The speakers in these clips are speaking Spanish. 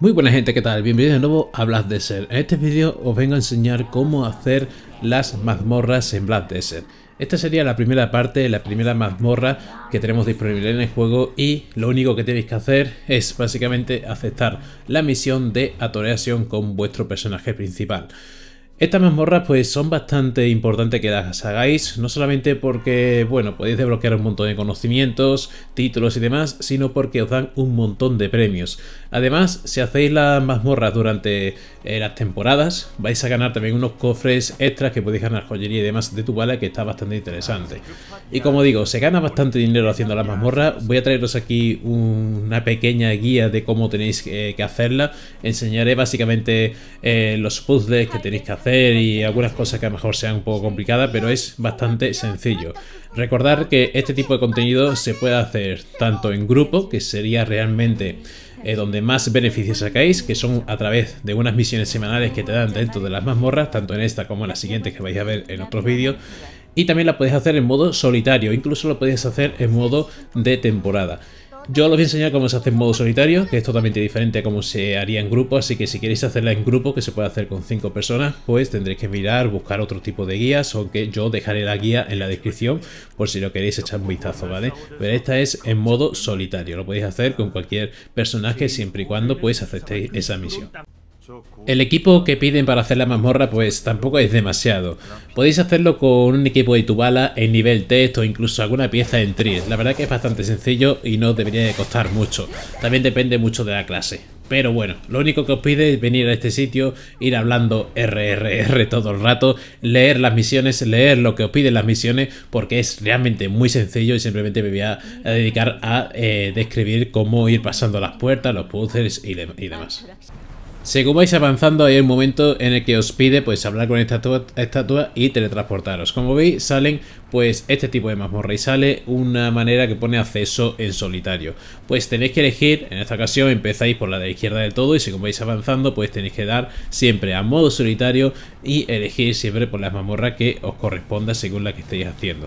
Muy buena gente, ¿qué tal? Bienvenidos de nuevo a de Desert. En este vídeo os vengo a enseñar cómo hacer las mazmorras en Blast Desert. Esta sería la primera parte, la primera mazmorra que tenemos disponible en el juego y lo único que tenéis que hacer es básicamente aceptar la misión de atoreación con vuestro personaje principal. Estas mazmorras pues son bastante importantes que las hagáis, no solamente porque, bueno, podéis desbloquear un montón de conocimientos, títulos y demás, sino porque os dan un montón de premios. Además, si hacéis las mazmorras durante eh, las temporadas, vais a ganar también unos cofres extras que podéis ganar joyería y demás de tu bala, que está bastante interesante. Y como digo, se gana bastante dinero haciendo las mazmorras, voy a traeros aquí una pequeña guía de cómo tenéis eh, que hacerla, enseñaré básicamente eh, los puzzles que tenéis que hacer y algunas cosas que a lo mejor sean un poco complicadas, pero es bastante sencillo. Recordar que este tipo de contenido se puede hacer tanto en grupo, que sería realmente eh, donde más beneficios sacáis, que son a través de unas misiones semanales que te dan dentro de las mazmorras, tanto en esta como en las siguientes que vais a ver en otros vídeos. Y también la podéis hacer en modo solitario, incluso lo podéis hacer en modo de temporada. Yo os voy a enseñar cómo se hace en modo solitario, que es totalmente diferente a cómo se haría en grupo, así que si queréis hacerla en grupo, que se puede hacer con 5 personas, pues tendréis que mirar, buscar otro tipo de guías, aunque yo dejaré la guía en la descripción por si lo queréis echar un vistazo, ¿vale? Pero esta es en modo solitario, lo podéis hacer con cualquier personaje siempre y cuando pues aceptéis esa misión. El equipo que piden para hacer la mazmorra pues tampoco es demasiado. Podéis hacerlo con un equipo de Tubala en nivel test o incluso alguna pieza en tri, La verdad que es bastante sencillo y no debería de costar mucho. También depende mucho de la clase. Pero bueno, lo único que os pide es venir a este sitio, ir hablando RRR todo el rato, leer las misiones, leer lo que os piden las misiones, porque es realmente muy sencillo y simplemente me voy a dedicar a eh, describir cómo ir pasando las puertas, los puzzles y demás. Según vais avanzando hay un momento en el que os pide pues hablar con esta estatua, y teletransportaros. Como veis salen pues este tipo de mazmorra y sale una manera que pone acceso en solitario. Pues tenéis que elegir, en esta ocasión empezáis por la de la izquierda del todo y según vais avanzando pues tenéis que dar siempre a modo solitario y elegir siempre por las mazmorras que os corresponda según la que estéis haciendo.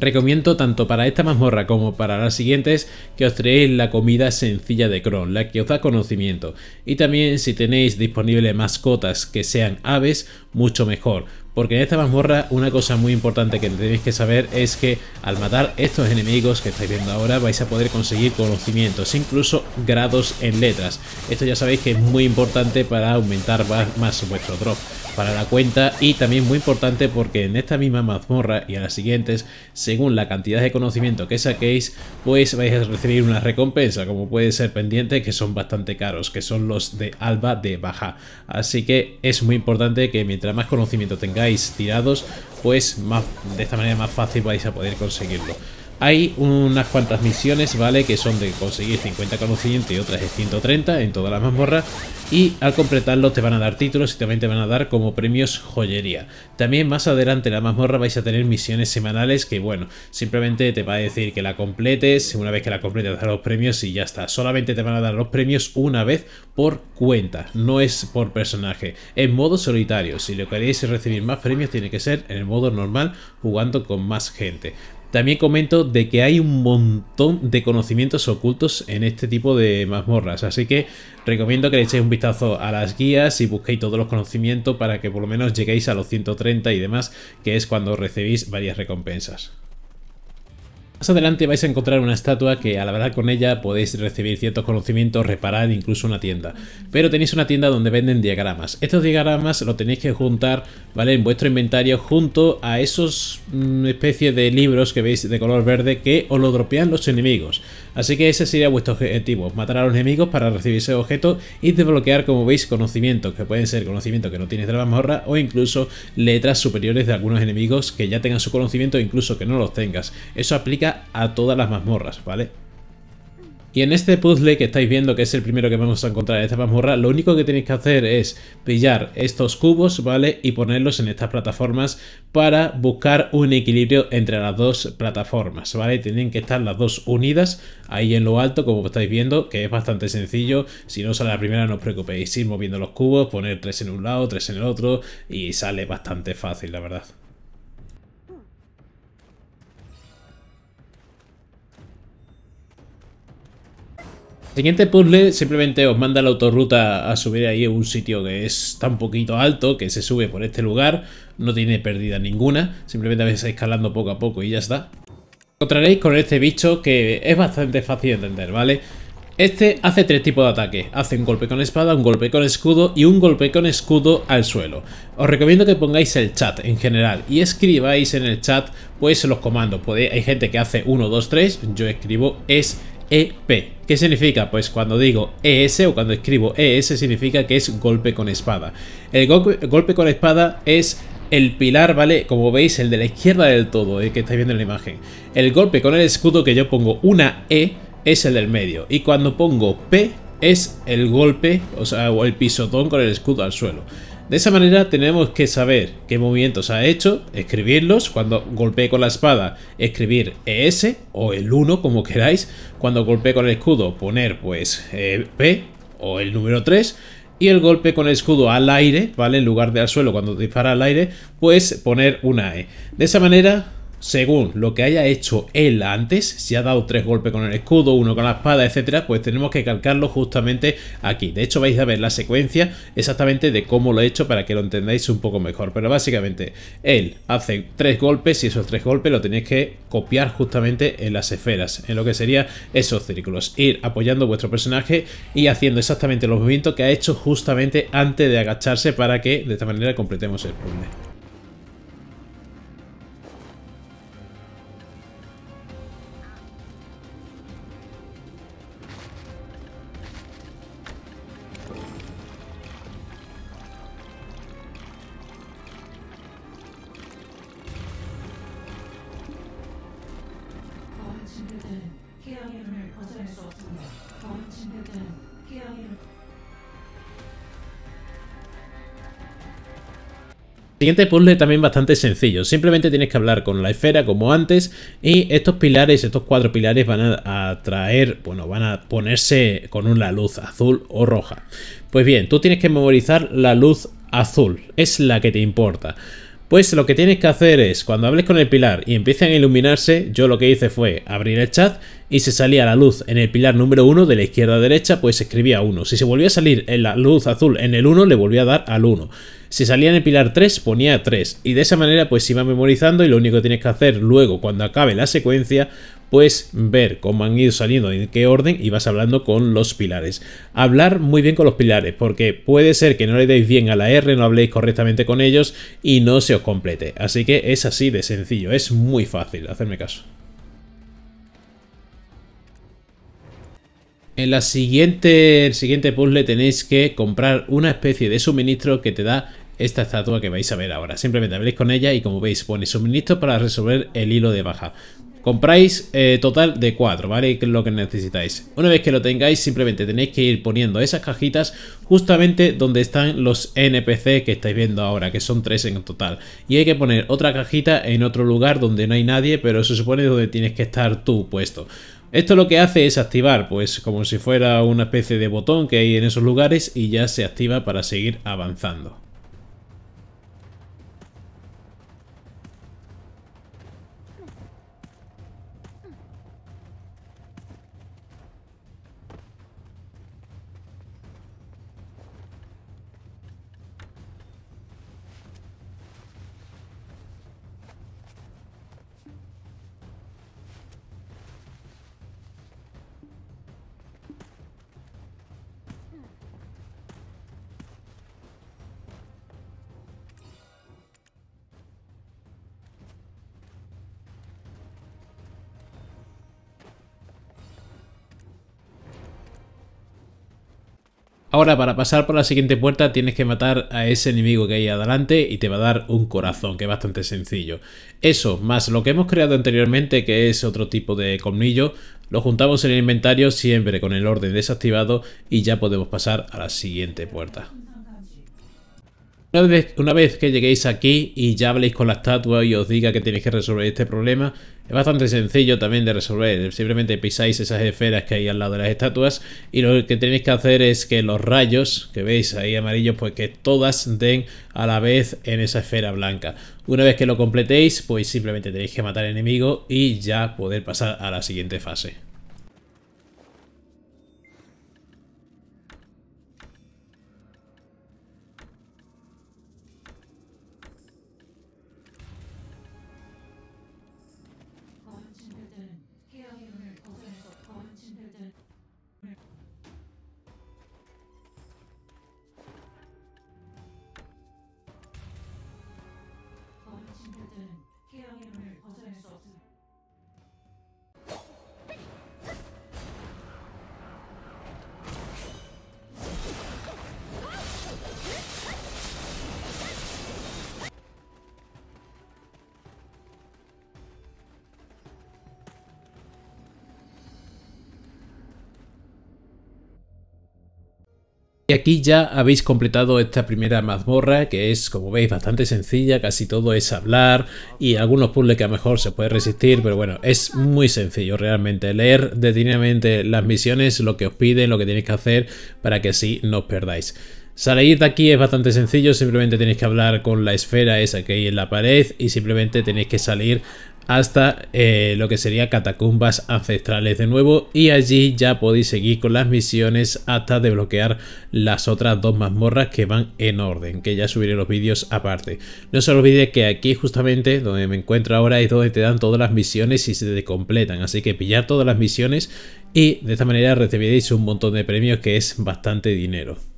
Recomiendo tanto para esta mazmorra como para las siguientes que os traéis la comida sencilla de Kron, la que os da conocimiento. Y también si tenéis disponible mascotas que sean aves, mucho mejor. Porque en esta mazmorra una cosa muy importante que tenéis que saber es que al matar estos enemigos que estáis viendo ahora vais a poder conseguir conocimientos, incluso grados en letras. Esto ya sabéis que es muy importante para aumentar más vuestro drop para la cuenta y también muy importante porque en esta misma mazmorra y en las siguientes, según la cantidad de conocimiento que saquéis, pues vais a recibir una recompensa, como puede ser pendiente, que son bastante caros, que son los de alba de baja. Así que es muy importante que mientras más conocimiento tengáis tirados, pues más, de esta manera más fácil vais a poder conseguirlo. Hay unas cuantas misiones, ¿vale? Que son de conseguir 50 conocimientos y otras de 130 en toda la mazmorra Y al completarlo te van a dar títulos y también te van a dar como premios joyería. También más adelante en la mazmorra vais a tener misiones semanales que, bueno, simplemente te va a decir que la completes. Una vez que la completes, te los premios y ya está. Solamente te van a dar los premios una vez por cuenta, no es por personaje. En modo solitario, si lo queréis recibir más premios, tiene que ser en el modo normal jugando con más gente. También comento de que hay un montón de conocimientos ocultos en este tipo de mazmorras, así que recomiendo que le echéis un vistazo a las guías y busquéis todos los conocimientos para que por lo menos lleguéis a los 130 y demás, que es cuando recibís varias recompensas. Más adelante vais a encontrar una estatua que al hablar con ella podéis recibir ciertos conocimientos, reparar incluso una tienda. Pero tenéis una tienda donde venden diagramas. Estos diagramas lo tenéis que juntar ¿vale? en vuestro inventario junto a esos mm, especies de libros que veis de color verde que os lo dropean los enemigos. Así que ese sería vuestro objetivo, matar a los enemigos para recibir ese objeto y desbloquear como veis conocimientos, que pueden ser conocimientos que no tienes de la mazmorra o incluso letras superiores de algunos enemigos que ya tengan su conocimiento e incluso que no los tengas. Eso aplica a todas las mazmorras, ¿vale? Y en este puzzle que estáis viendo, que es el primero que vamos a encontrar en esta mazmorra, lo único que tenéis que hacer es pillar estos cubos, ¿vale? Y ponerlos en estas plataformas para buscar un equilibrio entre las dos plataformas, ¿vale? Tienen que estar las dos unidas ahí en lo alto, como estáis viendo, que es bastante sencillo. Si no sale la primera, no os preocupéis, ir moviendo los cubos, poner tres en un lado, tres en el otro, y sale bastante fácil, la verdad. siguiente puzzle simplemente os manda la autorruta a subir ahí a un sitio que es tan poquito alto que se sube por este lugar, no tiene pérdida ninguna, simplemente vais escalando poco a poco y ya está. Encontraréis con este bicho que es bastante fácil de entender, ¿vale? Este hace tres tipos de ataques. Hace un golpe con espada, un golpe con escudo y un golpe con escudo al suelo. Os recomiendo que pongáis el chat en general y escribáis en el chat pues los comandos. hay gente que hace 1, 2, 3, yo escribo es EP. ¿Qué significa? Pues cuando digo ES o cuando escribo ES significa que es golpe con espada. El golpe, con espada es el pilar, ¿vale? Como veis, el de la izquierda del todo, el eh, que estáis viendo en la imagen. El golpe con el escudo que yo pongo una E es el del medio. Y cuando pongo P es el golpe, o sea, o el pisotón con el escudo al suelo. De esa manera tenemos que saber qué movimientos ha hecho, escribirlos cuando golpee con la espada, escribir ES o el 1 como queráis, cuando golpeé con el escudo poner pues eh, P o el número 3 y el golpe con el escudo al aire, ¿vale? En lugar de al suelo cuando dispara al aire, pues poner una E. De esa manera según lo que haya hecho él antes, si ha dado tres golpes con el escudo, uno con la espada, etcétera, pues tenemos que calcarlo justamente aquí. De hecho, vais a ver la secuencia exactamente de cómo lo he hecho para que lo entendáis un poco mejor. Pero básicamente, él hace tres golpes y esos tres golpes lo tenéis que copiar justamente en las esferas, en lo que serían esos círculos. Ir apoyando vuestro personaje y haciendo exactamente los movimientos que ha hecho justamente antes de agacharse para que de esta manera completemos el puzzle. Siguiente puzzle también bastante sencillo, simplemente tienes que hablar con la esfera como antes y estos pilares, estos cuatro pilares van a, traer, bueno, van a ponerse con una luz azul o roja. Pues bien, tú tienes que memorizar la luz azul, es la que te importa. Pues lo que tienes que hacer es, cuando hables con el pilar y empiecen a iluminarse, yo lo que hice fue abrir el chat y se salía la luz en el pilar número 1 de la izquierda a derecha, pues escribía 1. Si se volvía a salir en la luz azul en el 1, le volvía a dar al 1. Si salía en el pilar 3, ponía 3. Y de esa manera, pues iba memorizando y lo único que tienes que hacer luego, cuando acabe la secuencia, pues ver cómo han ido saliendo, en qué orden y vas hablando con los pilares. Hablar muy bien con los pilares, porque puede ser que no le deis bien a la R, no habléis correctamente con ellos y no se os complete. Así que es así de sencillo, es muy fácil, hacerme caso. En la siguiente, el siguiente puzzle tenéis que comprar una especie de suministro que te da esta estatua que vais a ver ahora. Simplemente habléis con ella y como veis pone suministro para resolver el hilo de baja. Compráis eh, total de 4, ¿vale? Que es lo que necesitáis. Una vez que lo tengáis, simplemente tenéis que ir poniendo esas cajitas justamente donde están los NPC que estáis viendo ahora, que son 3 en total. Y hay que poner otra cajita en otro lugar donde no hay nadie, pero se supone donde tienes que estar tú puesto. Esto lo que hace es activar, pues como si fuera una especie de botón que hay en esos lugares y ya se activa para seguir avanzando. Ahora para pasar por la siguiente puerta tienes que matar a ese enemigo que hay adelante y te va a dar un corazón, que es bastante sencillo. Eso, más lo que hemos creado anteriormente, que es otro tipo de colmillo, lo juntamos en el inventario siempre con el orden desactivado y ya podemos pasar a la siguiente puerta. Una vez, una vez, que lleguéis aquí y ya habléis con la estatua y os diga que tenéis que resolver este problema, es bastante sencillo también de resolver, simplemente pisáis esas esferas que hay al lado de las estatuas y lo que tenéis que hacer es que los rayos que veis ahí amarillos, pues que todas den a la vez en esa esfera blanca. Una vez que lo completéis, pues simplemente tenéis que matar al enemigo y ya poder pasar a la siguiente fase. Y aquí ya habéis completado esta primera mazmorra, que es, como veis, bastante sencilla, casi todo es hablar y algunos puzzles que a lo mejor se puede resistir, pero bueno, es muy sencillo realmente. Leer detenidamente las misiones, lo que os piden, lo que tenéis que hacer, para que así no os perdáis. Salir de aquí es bastante sencillo, simplemente tenéis que hablar con la esfera esa que hay en la pared y simplemente tenéis que salir hasta eh, lo que sería catacumbas ancestrales de nuevo y allí ya podéis seguir con las misiones hasta desbloquear las otras dos mazmorras que van en orden, que ya subiré los vídeos aparte. No se olvide que aquí justamente donde me encuentro ahora es donde te dan todas las misiones y se te completan, así que pillar todas las misiones y de esta manera recibiréis un montón de premios que es bastante dinero.